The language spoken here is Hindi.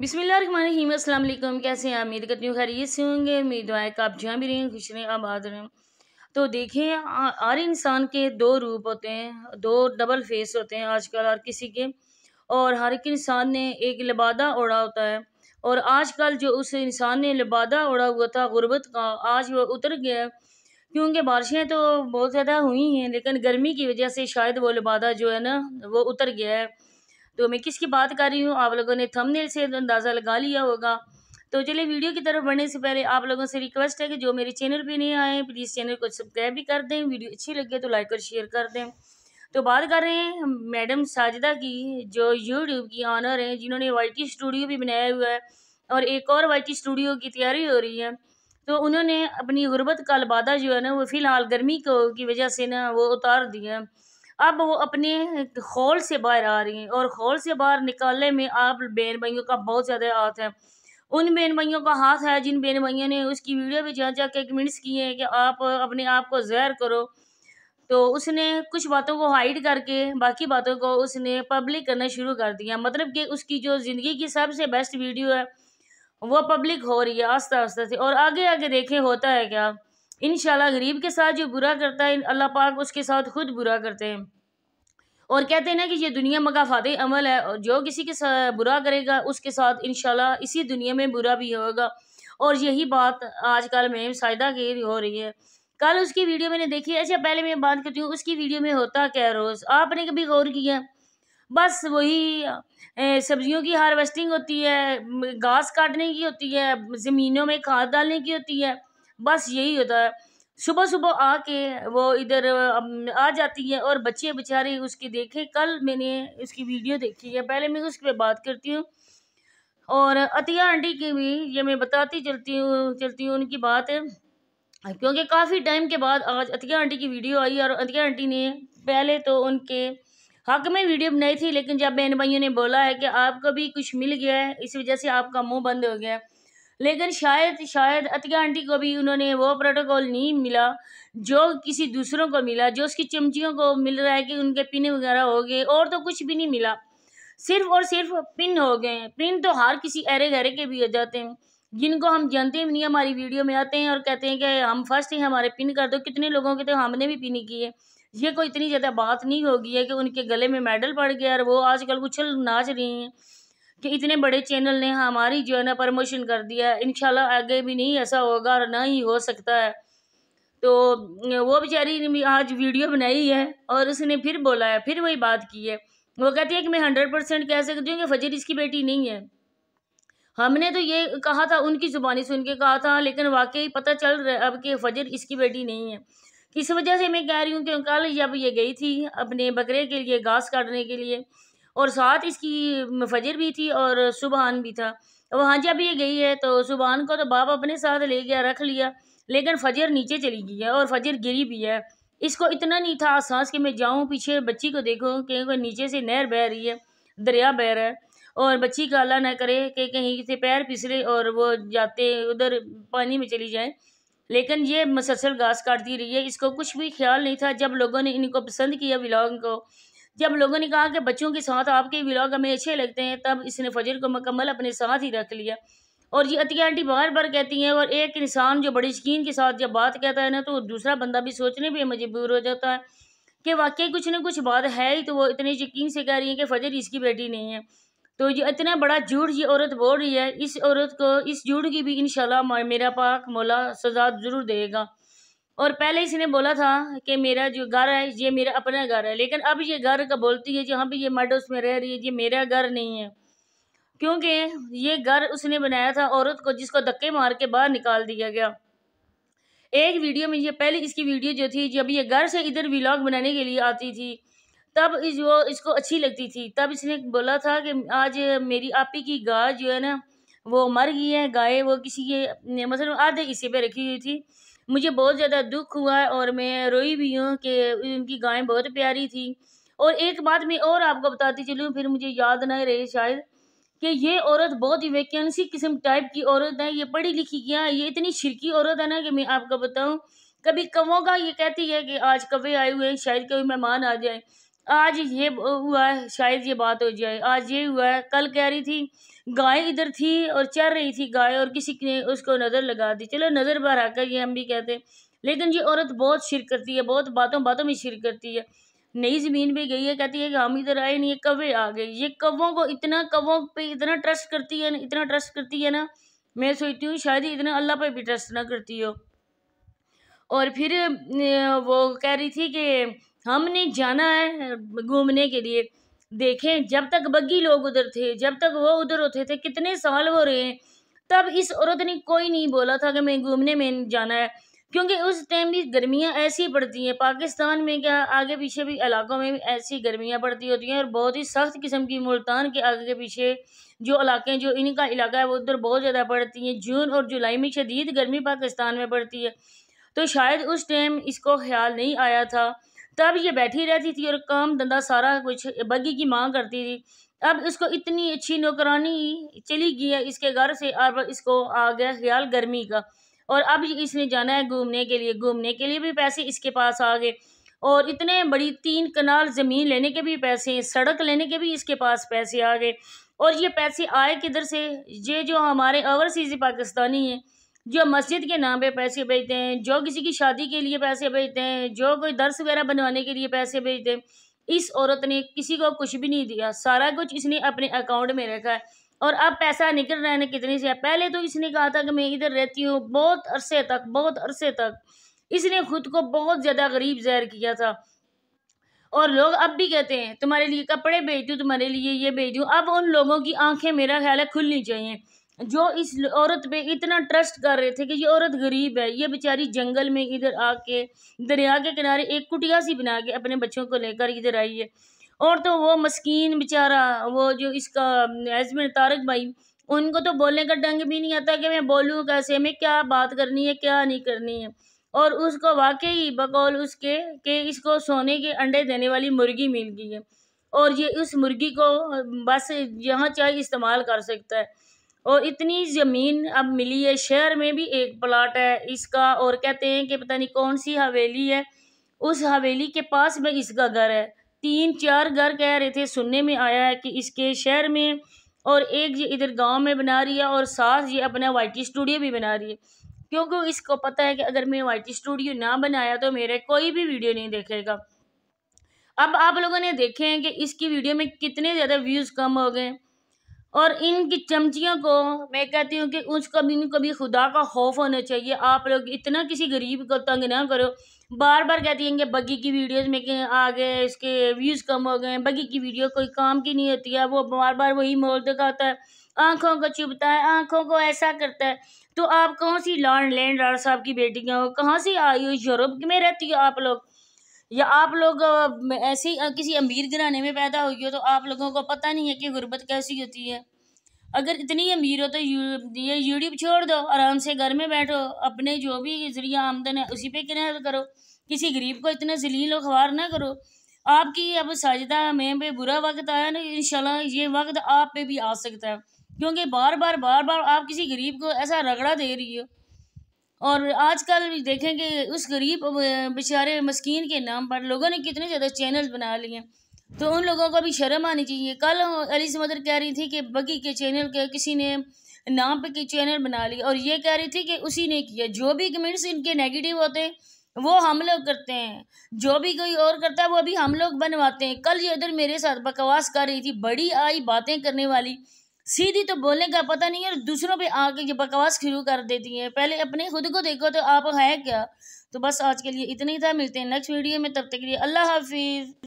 बिसमीम कैसे हैं उम्मीद करती हूँ खैरियत से होंगे उम्मीद है कि आप जहाँ भी रहें खुश रहें आबाद रहें तो देखें हर इंसान के दो रूप होते हैं दो डबल फेस होते हैं आजकल हर किसी के और हर एक इंसान ने एक लबादा ओढ़ा होता है और आजकल जो उस इंसान ने लबादा ओढ़ा हुआ था गुर्बत का आज वो उतर गया क्योंकि बारिशें तो बहुत ज़्यादा हुई हैं लेकिन गर्मी की वजह से शायद वो लबादा जो है ना वो उतर गया है तो मैं किसकी बात कर रही हूँ आप लोगों ने थंबनेल से अंदाज़ा लगा लिया होगा तो चलिए वीडियो की तरफ बढ़ने से पहले आप लोगों से रिक्वेस्ट है कि जो मेरे चैनल पर नहीं आए प्लीज़ चैनल को सब्सक्राइब भी कर दें वीडियो अच्छी लगे तो लाइक और शेयर कर दें तो बात कर रहे हैं मैडम साजिदा की जो यूट्यूब की ऑनर हैं जिन्होंने वाई स्टूडियो भी बनाया हुआ है और एक और वाई स्टूडियो की तैयारी हो रही है तो उन्होंने अपनी गुर्बत का अलबादा जो है ना वो फ़िलहाल गर्मी को की वजह से ना वो उतार दिया है अब वो अपने हॉल से बाहर आ रही हैं और हॉल से बाहर निकालने में आप बहन भाइयों का बहुत ज़्यादा हाथ है उन बहन भाइयों का हाथ है जिन बहन भाइयों ने उसकी वीडियो भी जहाँ जाके कमेंट्स किए हैं कि आप अपने आप को जहर करो तो उसने कुछ बातों को हाइड करके बाकी बातों को उसने पब्लिक करना शुरू कर दिया मतलब कि उसकी जो ज़िंदगी की सबसे बेस्ट वीडियो है वो पब्लिक हो रही है आस्ता आस्ता से और आगे आगे देखें होता है क्या इन गरीब के साथ जो बुरा करता है अल्लाह पाक उसके साथ ख़ुद बुरा करते हैं और कहते हैं ना कि ये दुनिया मकाफात अमल है और जो किसी के साथ बुरा करेगा उसके साथ इन इसी दुनिया में बुरा भी होगा और यही बात आजकल में सायदा की हो रही है कल उसकी वीडियो मैंने देखी अच्छा पहले मैं बात करती हूँ उसकी वीडियो में होता क्या रोज़ आपने कभी गौर किया बस वही सब्जियों की हार्वेस्टिंग होती है घास काटने की होती है ज़मीनों में खाद डालने की होती है बस यही होता है सुबह सुबह आके वो इधर आ जाती है और बच्चे बेचारे उसके देखे कल मैंने उसकी वीडियो देखी है पहले मैं उस पर बात करती हूँ और अतिया आंटी की भी ये मैं बताती चलती हूँ चलती हूँ उनकी बात है क्योंकि काफ़ी टाइम के बाद आज अतिया आंटी की वीडियो आई और अतिया आंटी ने पहले तो उनके हक में वीडियो बनाई थी लेकिन जब बहन भाइयों ने बोला है कि आपका भी कुछ मिल गया है इस वजह से आपका मुँह बंद हो गया है लेकिन शायद शायद अतिका आंटी को भी उन्होंने वो प्रोटोकॉल नहीं मिला जो किसी दूसरों को मिला जो उसकी चमचियों को मिल रहा है कि उनके पिन वगैरह हो गए और तो कुछ भी नहीं मिला सिर्फ और सिर्फ पिन हो गए हैं पिन तो हर किसी अरे घरे के भी हो जाते हैं जिनको हम जानते भी नहीं हमारी वीडियो में आते हैं और कहते हैं कि हम फर्स्ट ही हमारे पिन कर दो कितने लोगों के तो हमने भी पिन किए ये कोई इतनी ज़्यादा बात नहीं होगी है कि उनके गले में मेडल पड़ गया और वो आजकल उछल नाच रही हैं कि इतने बड़े चैनल ने हमारी जो है ना प्रमोशन कर दिया है इन आगे भी नहीं ऐसा होगा और ना ही हो सकता है तो वो बेचारी ने भी आज वीडियो बनाई है और उसने फिर बोला है फिर वही बात की है वो कहती है कि मैं हंड्रेड परसेंट कह सकती हूँ कि फजर इसकी बेटी नहीं है हमने तो ये कहा था उनकी ज़ुबानी सुन के कहा था लेकिन वाकई पता चल रहा है अब कि फजर इसकी बेटी नहीं है इस वजह से मैं कह रही हूँ कि कल जब ये गई थी अपने बकरे के लिए घास काटने के लिए और साथ इसकी फजर भी थी और सुबहान भी था वहाँ हाँ जब ये गई है तो सुबहान को तो बाप अपने साथ ले गया रख लिया लेकिन फजर नीचे चली गई है और फजर गिरी भी है इसको इतना नहीं था सांस कि मैं जाऊँ पीछे बच्ची को देखूँ क्योंकि नीचे से नहर बह रही है दरिया बह रहा है और बच्ची का अल्लाह ना करे कि कहीं से पैर पिसरे और वो जाते उधर पानी में चली जाए लेकिन ये मसलसल घास काटती रही है इसको कुछ भी ख्याल नहीं था जब लोगों ने इनको पसंद किया ब्लॉग को जब लोगों ने कहा कि बच्चों के साथ आपके व्लॉग हमें अच्छे लगते हैं तब इसने फजर को मुकम्मल अपने साथ ही रख लिया और ये अतिया आंटी बार बार कहती हैं और एक इंसान जो बड़ी शकीन के साथ जब बात कहता है ना तो दूसरा बंदा भी सोचने पर मजबूर हो जाता है कि वाकई कुछ ना कुछ बात है ही तो वो इतने यकीन से कह रही है कि फजर इसकी बेटी नहीं है तो ये इतना बड़ा झूठ ये औरत बोल रही है इस औरत को इस झूठ की भी इन मेरा पाक मौला सजा ज़रूर देगा और पहले इसने बोला था कि मेरा जो घर है ये मेरा अपना घर है लेकिन अब ये घर का बोलती है जहाँ भी ये मर्ड उसमें रह रही है ये मेरा घर नहीं है क्योंकि ये घर उसने बनाया था औरत को जिसको धक्के मार के बाहर निकाल दिया गया एक वीडियो में ये पहले इसकी वीडियो जो थी जब ये घर से इधर व्लॉग बनाने के लिए आती थी तब इस वो इसको अच्छी लगती थी तब इसने बोला था कि आज मेरी आपी की गाय जो है ना वो मर गई है गाय वो किसी के मतलब आधे किसी पे रखी हुई थी मुझे बहुत ज़्यादा दुख हुआ और मैं रोई भी हूँ कि उनकी गायें बहुत प्यारी थी और एक बात मैं और आपको बताती चलूँ फिर मुझे याद ना रहे शायद कि ये औरत बहुत ही वैकेंसी किस्म टाइप की औरत है ये पढ़ी लिखी क्या ये इतनी शिरकी औरत है ना कि मैं आपको बताऊँ कभी कवों का ये कहती है कि आज कवे आए हुए हैं शायद कभी मेहमान आ जाए आज ये हुआ है शायद ये बात हो जाए आज ये हुआ है कल कह रही थी गाय इधर थी और चल रही थी गाय और किसी ने उसको नज़र लगा दी चलो नज़र बार आकर ये हम भी कहते हैं लेकिन ये औरत बहुत शिर करती है बहुत बातों बातों में शिर करती है नई ज़मीन पे गई है कहती है कि हम इधर आए नहीं ये कवे आ गए ये कवों को इतना कवों पे इतना ट्रस्ट करती है ना इतना ट्रस्ट करती है ना मैं सोचती हूँ शायद इतना अल्लाह पर भी ट्रस्ट ना करती हो और फिर वो कह रही थी कि हमने जाना है घूमने के लिए देखें जब तक बग्गी लोग उधर थे जब तक वो उधर होते थे कितने साल हो रहे हैं तब इस औरत ने कोई नहीं बोला था कि मैं घूमने में जाना है क्योंकि उस टाइम भी गर्मियाँ ऐसी पड़ती हैं पाकिस्तान में क्या आगे पीछे भी इलाकों में भी ऐसी गर्मियाँ पड़ती होती हैं और बहुत ही सख्त किस्म की मुल्तान के आगे पीछे जो इलाके जो इनका इलाका है वो उधर बहुत ज़्यादा पड़ती हैं जून और जुलाई में शदीद गर्मी पाकिस्तान में पड़ती है तो शायद उस टाइम इसको ख्याल नहीं आया था तब ये बैठी रहती थी और काम धंधा सारा कुछ बग्गी की मांग करती थी अब इसको इतनी अच्छी नौकरानी चली गई है इसके घर से अब इसको आ गया ख्याल गर्मी का और अब इसने जाना है घूमने के लिए घूमने के लिए भी पैसे इसके पास आ गए और इतने बड़ी तीन कनाल ज़मीन लेने के भी पैसे सड़क लेने के भी इसके पास पैसे आ गए और ये पैसे आए किधर से ये जो हमारे ओवरसीज़ पाकिस्तानी हैं जो मस्जिद के नाम पे पैसे भेजते हैं जो किसी की शादी के लिए पैसे भेजते हैं जो कोई दर्स वगैरह बनवाने के लिए पैसे भेजते हैं इस औरत ने किसी को कुछ भी नहीं दिया सारा कुछ इसने अपने अकाउंट में रखा है और अब पैसा निकल रहा है ना कितने से पहले तो इसने कहा था कि मैं इधर रहती हूँ बहुत अरसे तक बहुत अरसे तक इसने खुद को बहुत ज़्यादा गरीब जहर किया था और लोग अब भी कहते हैं तुम्हारे लिए कपड़े भेज दूँ तुम्हारे लिए ये भेज दूँ अब उन लोगों की आंखें मेरा ख्याल है खुलनी चाहिए जो इस औरत पे इतना ट्रस्ट कर रहे थे कि ये औरत गरीब है ये बेचारी जंगल में इधर आके दरिया के किनारे एक कुटिया सी बना के अपने बच्चों को लेकर इधर आई है और तो वो मस्कीन बेचारा वो जो इसका हजबेंड तारक भाई उनको तो बोलने का डंग भी नहीं आता कि मैं बोलूँ कैसे मैं क्या बात करनी है क्या नहीं करनी है और उसको वाकई बकौल उसके कि इसको सोने के अंडे देने वाली मुर्गी मिल गई है और ये उस मुर्गी को बस यहाँ चाहे इस्तेमाल कर सकता है और इतनी ज़मीन अब मिली है शहर में भी एक प्लाट है इसका और कहते हैं कि पता नहीं कौन सी हवेली है उस हवेली के पास में इसका घर है तीन चार घर कह रहे थे सुनने में आया है कि इसके शहर में और एक जी इधर गांव में बना रही है और साथ ये अपना वाई स्टूडियो भी बना रही है क्योंकि इसको पता है कि अगर मैं वाई स्टूडियो ना बनाया तो मेरे कोई भी वीडियो नहीं देखेगा अब आप लोगों ने देखे हैं कि इसकी वीडियो में कितने ज़्यादा व्यूज़ कम हो गए और इनकी चमचियों को मैं कहती हूँ कि उसको भी कभी खुदा का खौफ होना चाहिए आप लोग इतना किसी गरीब को तंग ना करो बार बार कहती हैं कि बगी की वीडियोस में आ गए इसके व्यूज़ कम हो गए बगी की वीडियो कोई काम की नहीं होती है वो बार बार वही मोल दिखाता है आँखों को चुभता है आँखों को ऐसा करता है तो आप कौन सी लॉन्ड लैंड साहब की बेटियाँ हो कहाँ से आई हो यूरोप में रहती हो आप लोग या आप लोग ऐसे किसी अमीर घराने में पैदा हुई हो तो आप लोगों को पता नहीं है कि गुर्बत कैसी होती है अगर इतनी अमीर हो तो ये यूट्यूब छोड़ दो आराम से घर में बैठो अपने जो भी ज़रिया आमदन है उसी पे किनार करो किसी गरीब को इतना जलील अखबार ना करो आपकी अब साजिदा में पे बुरा वक्त आया ना इंशाल्लाह ये वक्त आप पे भी आ सकता है क्योंकि बार बार बार बार आप किसी गरीब को ऐसा रगड़ा दे रही हो और आजकल भी देखेंगे उस गरीब बेचारे मस्किन के नाम पर लोगों ने कितने ज़्यादा चैनल बना लिए तो उन लोगों को भी शर्म आनी चाहिए कल अली मदर कह रही थी कि बगी के चैनल के किसी ने नाम पे के चैनल बना लिए और ये कह रही थी कि उसी ने किया जो भी कमेंट्स इनके नेगेटिव होते हैं वो हम लोग करते हैं जो भी कोई और करता है वो भी हम लोग बनवाते हैं कल ये इधर मेरे साथ बकवास कर रही थी बड़ी आई बातें करने वाली सीधी तो बोलने का पता नहीं है और दूसरों पे आके ये बकवास शुरू कर देती है पहले अपने खुद को देखो तो आप है क्या तो बस आज के लिए इतना ही था मिलते हैं नेक्स्ट वीडियो में तब तक के लिए अल्लाह हाफिज़